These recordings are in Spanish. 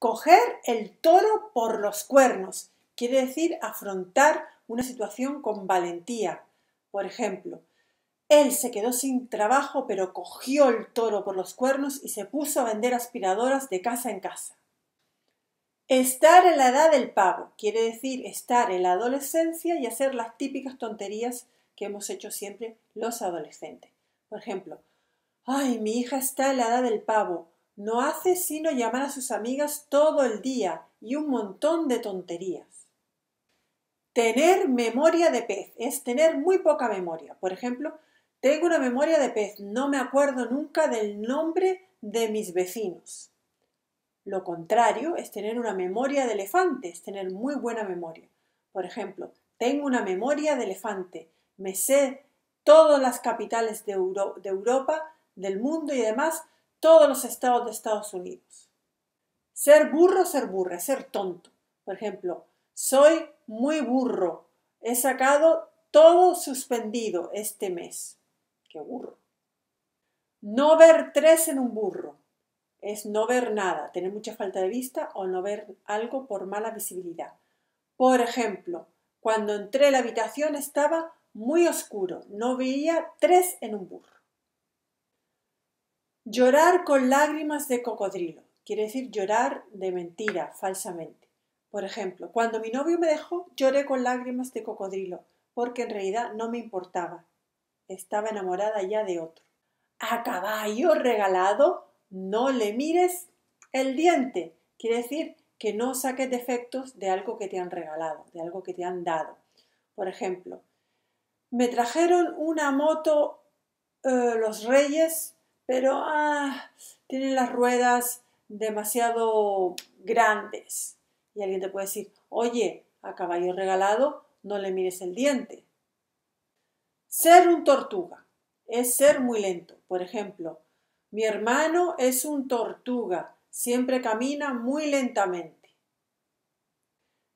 coger el toro por los cuernos, quiere decir afrontar una situación con valentía. Por ejemplo, él se quedó sin trabajo pero cogió el toro por los cuernos y se puso a vender aspiradoras de casa en casa. Estar en la edad del pavo quiere decir estar en la adolescencia y hacer las típicas tonterías que hemos hecho siempre los adolescentes. Por ejemplo, ay, mi hija está en la edad del pavo, no hace sino llamar a sus amigas todo el día y un montón de tonterías. Tener memoria de pez es tener muy poca memoria. Por ejemplo, tengo una memoria de pez, no me acuerdo nunca del nombre de mis vecinos. Lo contrario es tener una memoria de elefante, es tener muy buena memoria. Por ejemplo, tengo una memoria de elefante, me sé todas las capitales de, de Europa, del mundo y demás todos los estados de Estados Unidos. Ser burro, ser burra, ser tonto. Por ejemplo, soy muy burro. He sacado todo suspendido este mes. Qué burro. No ver tres en un burro es no ver nada, tener mucha falta de vista o no ver algo por mala visibilidad. Por ejemplo, cuando entré a la habitación estaba muy oscuro, no veía tres en un burro. Llorar con lágrimas de cocodrilo. Quiere decir llorar de mentira, falsamente. Por ejemplo, cuando mi novio me dejó, lloré con lágrimas de cocodrilo, porque en realidad no me importaba. Estaba enamorada ya de otro. A caballo regalado, no le mires el diente. Quiere decir que no saques defectos de algo que te han regalado, de algo que te han dado. Por ejemplo, me trajeron una moto eh, los reyes pero ah, tienen las ruedas demasiado grandes. Y alguien te puede decir, oye, a caballo regalado no le mires el diente. Ser un tortuga es ser muy lento. Por ejemplo, mi hermano es un tortuga, siempre camina muy lentamente.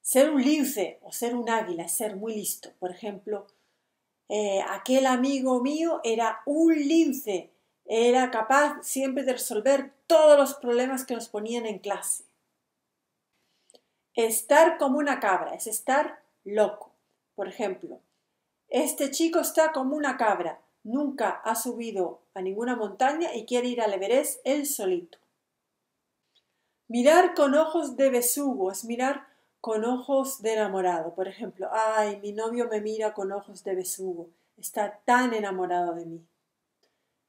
Ser un lince o ser un águila es ser muy listo. Por ejemplo, eh, aquel amigo mío era un lince, era capaz siempre de resolver todos los problemas que nos ponían en clase. Estar como una cabra es estar loco. Por ejemplo, este chico está como una cabra, nunca ha subido a ninguna montaña y quiere ir al Everest él solito. Mirar con ojos de besugo es mirar con ojos de enamorado. Por ejemplo, ay, mi novio me mira con ojos de besugo, está tan enamorado de mí.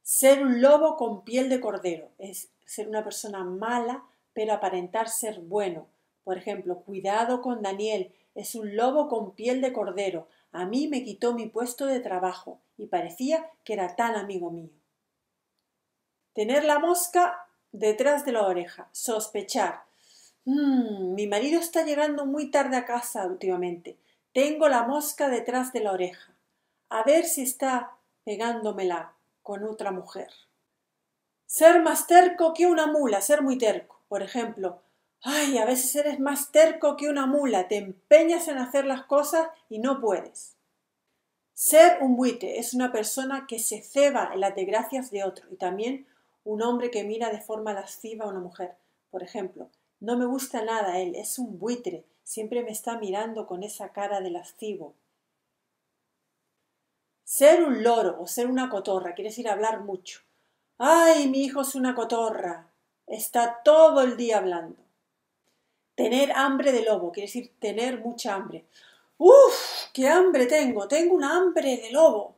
Ser un lobo con piel de cordero es ser una persona mala, pero aparentar ser bueno. Por ejemplo, cuidado con Daniel, es un lobo con piel de cordero. A mí me quitó mi puesto de trabajo y parecía que era tan amigo mío. Tener la mosca detrás de la oreja, sospechar. Mm, mi marido está llegando muy tarde a casa últimamente. Tengo la mosca detrás de la oreja. A ver si está pegándomela con otra mujer. Ser más terco que una mula, ser muy terco. Por ejemplo, ay, a veces eres más terco que una mula, te empeñas en hacer las cosas y no puedes. Ser un buitre es una persona que se ceba en las desgracias de otro y también un hombre que mira de forma lasciva a una mujer. Por ejemplo, no me gusta nada él, es un buitre, siempre me está mirando con esa cara de lascivo. Ser un loro o ser una cotorra quiere decir hablar mucho. ¡Ay, mi hijo es una cotorra! Está todo el día hablando. Tener hambre de lobo quiere decir tener mucha hambre. ¡Uf! ¡Qué hambre tengo! Tengo una hambre de lobo.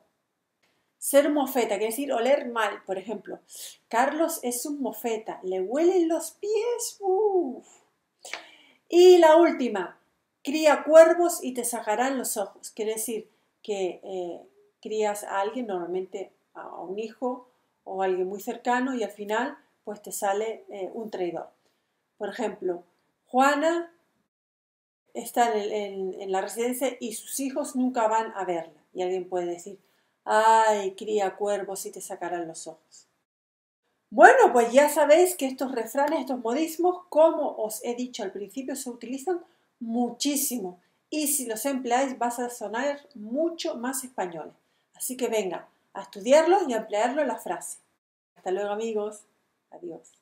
Ser mofeta quiere decir oler mal, por ejemplo. Carlos es un mofeta. Le huelen los pies. ¡Uf! Y la última, cría cuervos y te sacarán los ojos. Quiere decir que eh, crías a alguien, normalmente a un hijo o a alguien muy cercano, y al final pues te sale eh, un traidor. Por ejemplo, Juana está en, la residencia y sus hijos nunca van a verla. Y alguien puede decir, ay, cría cuervos y te sacarán los ojos. Bueno, pues ya sabéis que estos refranes, estos modismos, como os he dicho al principio, se utilizan muchísimo y si los empleáis vas a sonar mucho más españoles. Así que venga, a estudiarlos y a emplearlo en la frase. Hasta luego amigos. Adiós.